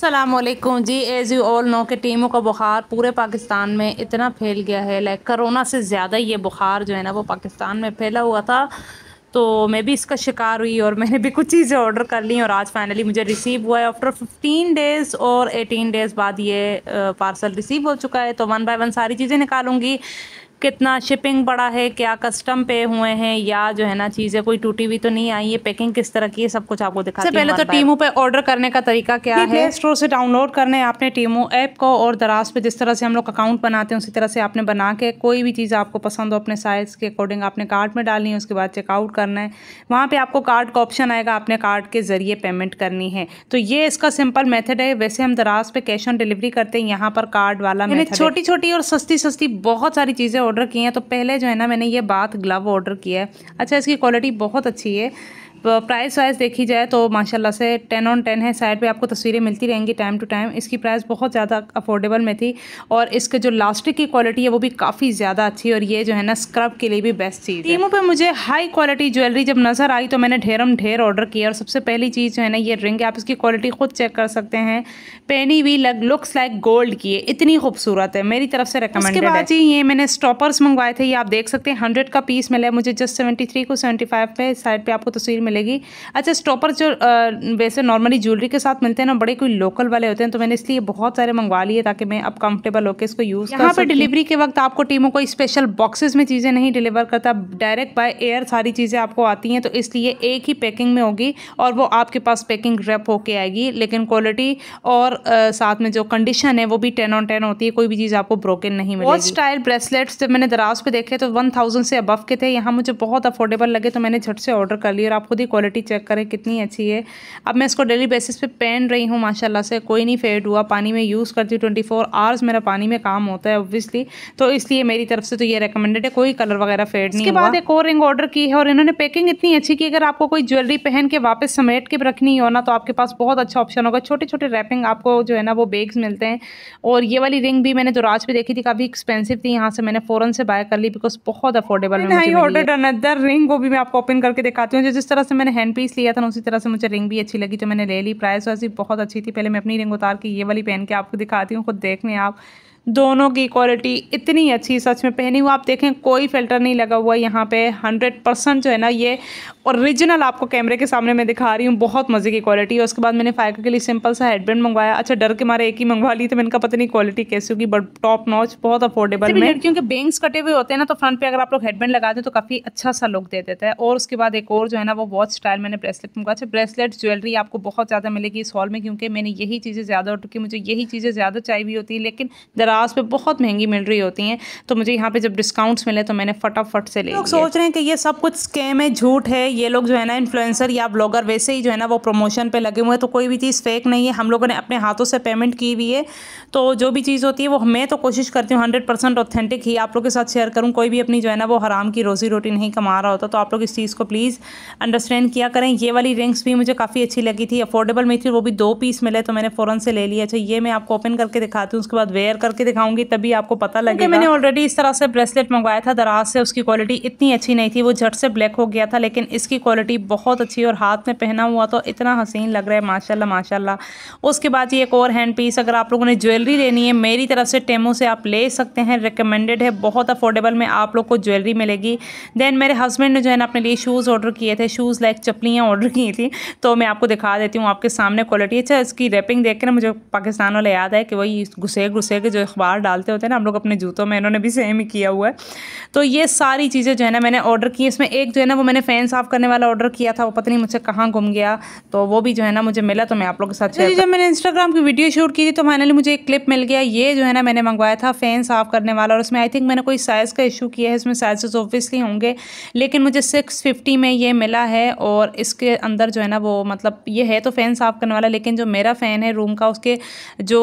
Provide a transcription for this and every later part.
सलामकुम जी as you all know के टीमों का बुखार पूरे पाकिस्तान में इतना फैल गया है लाइक करोना से ज़्यादा ये बुखार जो है ना वो पाकिस्तान में फैला हुआ था तो मैं भी इसका शिकार हुई और मैंने भी कुछ चीज़ें ऑर्डर कर ली और आज फाइनली मुझे रिसीव हुआ है आफ्टर 15 डेज़ और 18 डेज़ बाद ये पार्सल रिसीव हो चुका है तो वन बाय वन सारी चीज़ें निकालूंगी कितना शिपिंग पड़ा है क्या कस्टम पे हुए हैं या जो है ना चीज़ें कोई टूटी हुई तो नहीं आई है पैकिंग किस तरह की है सब कुछ आपको दिखा सबसे पहले तो टीमो पे ऑर्डर करने का तरीका क्या है स्टोर से डाउनलोड करने आपने टीमो ऐप को और दराज पे जिस तरह से हम लोग अकाउंट बनाते हैं उसी तरह से आपने बना के कोई भी चीज़ आपको पसंद हो अपने साइज़ के अकॉर्डिंग आपने कार्ड में डालनी है उसके बाद चेकआउट करना है वहाँ पर आपको कार्ड का ऑप्शन आएगा आपने कार्ड के ज़रिए पेमेंट करनी है तो ये इसका सिंपल मेथड है वैसे हम दराज पे कैश ऑन डिलीवरी करते हैं यहाँ पर कार्ड वाला छोटी छोटी और सस्ती सस्ती बहुत सारी चीज़ें ऑर्डर किए हैं तो पहले जो है ना मैंने ये बाथ ग्लव ऑर्डर किया है अच्छा इसकी क्वालिटी बहुत अच्छी है प्राइस वाइज देखी जाए तो माशाल्लाह से टेन ऑन टेन है साइड पे आपको तस्वीरें मिलती रहेंगी टाइम टू टाइम इसकी प्राइस बहुत ज़्यादा अफोर्डेबल में थी और इसके जो लास्टिक की क्वालिटी है वो भी काफ़ी ज़्यादा अच्छी और ये जो है ना स्क्रब के लिए भी बेस्ट चीज़ टीमों पर मुझे हाई क्वालिटी ज्वेलरी जब नज़र आई तो मैंने ढेरम ढेर ऑर्डर किया और सबसे पहली चीज़ जो है ना ये रिंग आप इसकी क्वालिटी खुद चेक कर सकते हैं पहनी भी लग लुक्स लाइक गोल्ड की है इतनी खूबसूरत है मेरी तरफ से रिकमेंड उसके बाद जी ये मैंने स्टॉपर्स मंगवाए थे ये आप देख सकते हैं हंड्रेड का पीस मिला है मुझे जस्ट सेवेंटी को सेवेंटी पे साइड पर आपको तस्वीर मिलेगी अच्छा स्टॉपर जो वैसे नॉर्मली ज्वेलरी के साथ मिलते हैं ना बड़े कोई लोकल वाले होते हैं तो मैंने इसलिए बहुत सारे मंगवा लिए ताकि मैं अब कंफर्टेबल होकर इसको यूज़ यहाँ पर डिलीवरी के वक्त आपको टीमों को स्पेशल बॉक्सेस में चीज़ें नहीं डिलीवर करता डायरेक्ट बाय एयर सारी चीज़ें आपको आती हैं तो इसलिए एक ही पैकिंग में होगी और वो आपके पास पैकिंग रेप होके आएगी लेकिन क्वालिटी और साथ में जो कंडीशन है वो भी टेन ऑन टेन होती है कोई भी चीज़ आपको ब्रोकन नहीं मिलेगी और स्टाइल ब्रेसलेट्स जब मैंने दराज पर देखे तो वन से अबव के थे यहाँ मुझे बहुत अफोर्डेबल लगे तो मैंने झट से ऑर्डर कर लिया और आपको खुद ही क्वालिटी चेक करें कितनी अच्छी है अब मैं इसको डेली बेसिस पे पहन रही हूँ माशाल्लाह से कोई नहीं फेड हुआ पानी में यूज़ करती हूँ ट्वेंटी फोर आवर्स मेरा पानी में काम होता है ऑब्वियसली तो इसलिए मेरी तरफ से तो ये रिकमेंडेड है कोई कलर वगैरह फेड नहीं हुआ। बाद एक और रिंग ऑर्डर की है और इन्होंने पैकिंग इतनी अच्छी की अगर आपको कोई ज्वेलरी पहन के वापस समेट के रखनी हो ना तो आपके पास बहुत अच्छा ऑप्शन होगा छोटे छोटे रैपिंग आपको जो है ना वो बैग्स मिलते हैं और ये वाली रिंग भी मैंने दुराज पर देखी थी काफ़ी एक्सपेंसिव थी यहाँ से मैंने फ़ौरन से बाय कर ली बिकॉज बहुत अफोर्डेबल है ऑर्डर अनदर रिंग वो भी मैं आपको ओपन करके दिखाती हूँ जिस तरह से मैंने हैंड पीस लिया था ना उसी तरह से मुझे रिंग भी अच्छी लगी जो मैंने ले ली प्राइस वैसे बहुत अच्छी थी पहले मैं अपनी रिंग उतार के ये वाली पहन के आपको दिखाती हूँ खुद देखने आप दोनों की क्वालिटी इतनी अच्छी सच में पहनी हुआ आप देखें कोई फ़िल्टर नहीं लगा हुआ यहाँ पे हंड्रेड परसेंट जो है ना ये ओरिजिनल आपको कैमरे के सामने मैं दिखा रही हूँ बहुत मज़े की क्वालिटी है उसके बाद मैंने फाइकर के लिए सिंपल सा हेडबैंड मंगवाया अच्छा डर के मारे एक ही मंगवा ली तो मैंने कहा पता नहीं क्वालिटी कैसी होगी बट टॉप नॉच बहुत अफोर्डेबल है क्योंकि बैंग्स कटे हुए होते हैं ना तो फ्रंट पर अगर आप लोग हेडबैंड लगा दें तो काफ़ी अच्छा सा लुक दे देता है और उसके बाद एक और जो है ना वो वॉच स्टाइल मैंने ब्रेसलेट मंगवा अच्छा ब्रेसलेट ज्वेलरी आपको बहुत ज़्यादा मिलेगी इस हॉल में क्योंकि मैंने यही चीज़ें ज़्यादा ऑर्डर की मुझे यही चीज़ें ज़्यादा चाहिए हुई होती है लेकिन दरार लास्ट पे बहुत महंगी मिल रही होती हैं तो मुझे यहाँ पे जब डिस्काउंट्स मिले तो मैंने फटाफट से ले लोग सोच रहे हैं कि ये सब कुछ स्कैम है झूठ है ये लोग जो है ना इन्फ्लुएंसर या ब्लॉगर वैसे ही जो है ना वो प्रमोशन पर लगे हुए हैं तो कोई भी चीज़ फेक नहीं है हम लोगों ने अपने हाथों से पेमेंट की हुई है तो जो भी चीज़ होती है वो मैं तो कोशिश करती हूँ हंड्रेड परसेंट ऑथेंटिक ही आप लोग के साथ शेयर करूँ कोई भी अपनी जो है ना वो हराम की रोज़ी रोटी नहीं कमा रहा होता तो आप लोग इस चीज़ को प्लीज़ अंडरस्टैंड किया करें ये वाली रिंग्स भी मुझे काफ़ी अच्छी लगी थी अफोर्डेबल में थी वो भी दो पीस मिले तो मैंने फ़ौरन से ले लिया अच्छा ये मैं आपको ओपन करके दिखाती हूँ उसके बाद वेयर करके करके दिखाऊंगी तभी आपको पता लगेगा मैंने ऑलरेडी इस तरह से ब्रेसलेट मंगवाया था दराज से उसकी क्वालिटी इतनी अच्छी नहीं थी वो झट से ब्लैक हो गया था लेकिन इसकी क्वालिटी बहुत अच्छी और हाथ में पहना हुआ तो इतना हसीन लग रहा है माशा माशा उसके बाद ये एक और हैंड पीस अगर आप लोगों ने ज्वेलरी लेनी है मेरी तरफ से टेमो से आप ले सकते हैं रिकमेंडेड है बहुत अफोर्डेबल में आप लोग को ज्वेलरी मिलेगी देन मेरे हस्बैंड ने जो है ना अपने लिए शूज़ ऑर्डर किए थे शूज़ लाइक चपलियाँ ऑर्डर की थी तो मैं आपको दिखा देती हूँ आपके सामने क्वालिटी अच्छा इसकी रैपिंग देख के ना मुझे पाकिस्तान वाला याद है कि वही घुसे घुसे के जो अखबार डालते होते हैं ना हम लोग अपने जूतों में इन्होंने भी सेम ही किया हुआ है तो ये सारी चीज़ें जो है ना मैंने ऑर्डर की इसमें एक जो है ना वो मैंने फ़ैन साफ़ करने वाला ऑर्डर किया था वो पता नहीं मुझे कहाँ गुम गया तो वो भी जो है ना मुझे मिला तो मैं आप लोगों के साथ चाहिए अच्छा, जब मैंने इंस्टाग्राम की वीडियो शूट की थी तो फाइनली मुझे एक क्लिप मिल गया ये जो है ना मैंने मंगवाया था फ़ैन साफ़ करने वाला और उसमें आई थिंक मैंने कोई साइज़ का इशू किया है इसमें साइजेस ऑब्वियसली होंगे लेकिन मुझे सिक्स में ये मिला है और इसके अंदर जो है ना वो मतलब ये है तो फ़ैन साफ़ करने वाला लेकिन जो मेरा फ़ैन है रूम का उसके जो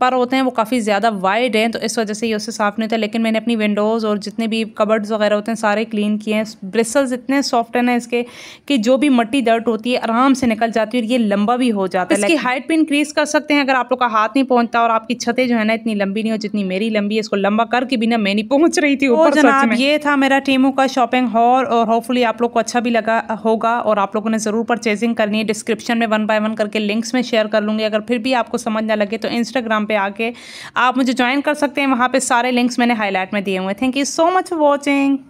पर होते हैं वो काफ़ी ज़्यादा ज़्यादा वाइड हैं तो इस वजह से ये उससे साफ़ नहीं था लेकिन मैंने अपनी विंडोज़ और जितने भी कबर्ड्स वगैरह होते हैं सारे क्लीन किए हैं ब्रिसल्स इतने सॉफ्ट हैं ना इसके कि जो भी मट्टी डर्ट होती है आराम से निकल जाती है और ये लंबा भी हो जाता है इसकी हाइट भी इंक्रीज़ कर सकते हैं अगर आप लोग का हाथ नहीं पहुँचता और आपकी छतें जो है ना इतनी लंबी नहीं हो जितनी मेरी लंबी है इसको लंबा करके भी ना मैं नहीं पहुँच रही थी ऊपर जनाब ये था मेरा टीमों का शॉपिंग हॉल और होपफुली आप लोग को अच्छा भी लगा होगा और आप लोगों ने ज़रूर परचेजिंग करनी है डिस्क्रिप्शन में वन बाय वन करके लिंक्स में शेयर कर लूँगी अगर फिर भी आपको समझ ना लगे तो इंस्टाग्राम पर आके आप मुझे ज्वाइन कर सकते हैं वहाँ पे सारे लिंक्स मैंने हाईलाइट में दिए हुए thank you so much for watching